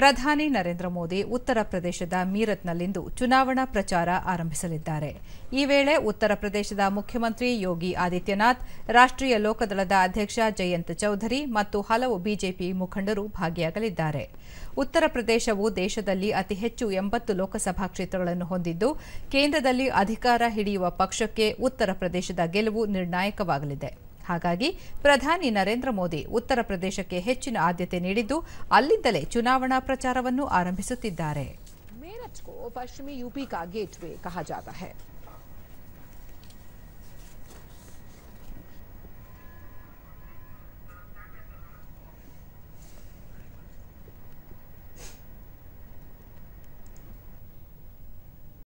ಪ್ರಧಾನಿ ನರೇಂದ್ರ ಮೋದಿ ಉತ್ತರ ಪ್ರದೇಶದ ಮೀರತ್ನಲ್ಲಿಂದು ಚುನಾವಣಾ ಪ್ರಚಾರ ಆರಂಭಿಸಲಿದ್ದಾರೆ ಈ ವೇಳೆ ಉತ್ತರ ಪ್ರದೇಶದ ಮುಖ್ಯಮಂತ್ರಿ ಯೋಗಿ ಆದಿತ್ಯನಾಥ್ ರಾಷ್ಟ್ರೀಯ ಲೋಕದಳದ ಅಧ್ಯಕ್ಷ ಜಯಂತ್ ಚೌಧರಿ ಮತ್ತು ಹಲವು ಬಿಜೆಪಿ ಮುಖಂಡರು ಭಾಗಿಯಾಗಲಿದ್ದಾರೆ ಉತ್ತರ ಪ್ರದೇಶವು ದೇಶದಲ್ಲಿ ಅತಿ ಹೆಚ್ಚು ಎಂಬತ್ತು ಲೋಕಸಭಾ ಕ್ಷೇತ್ರಗಳನ್ನು ಹೊಂದಿದ್ದು ಕೇಂದ್ರದಲ್ಲಿ ಅಧಿಕಾರ ಹಿಡಿಯುವ ಪಕ್ಷಕ್ಕೆ ಉತ್ತರ ಪ್ರದೇಶದ ಗೆಲುವು ನಿರ್ಣಾಯಕವಾಗಲಿದೆ ಹಾಗಾಗಿ ಪ್ರಧಾನಿ ನರೇಂದ್ರ ಮೋದಿ ಉತ್ತರ ಪ್ರದೇಶಕ್ಕೆ ಹೆಚ್ಚಿನ ಆದ್ಯತೆ ನೀಡಿದ್ದು ಅಲ್ಲಿಂದಲೇ ಚುನಾವಣಾ ಪ್ರಚಾರವನ್ನು ಆರಂಭಿಸುತ್ತಿದ್ದಾರೆ ಯುಪಿ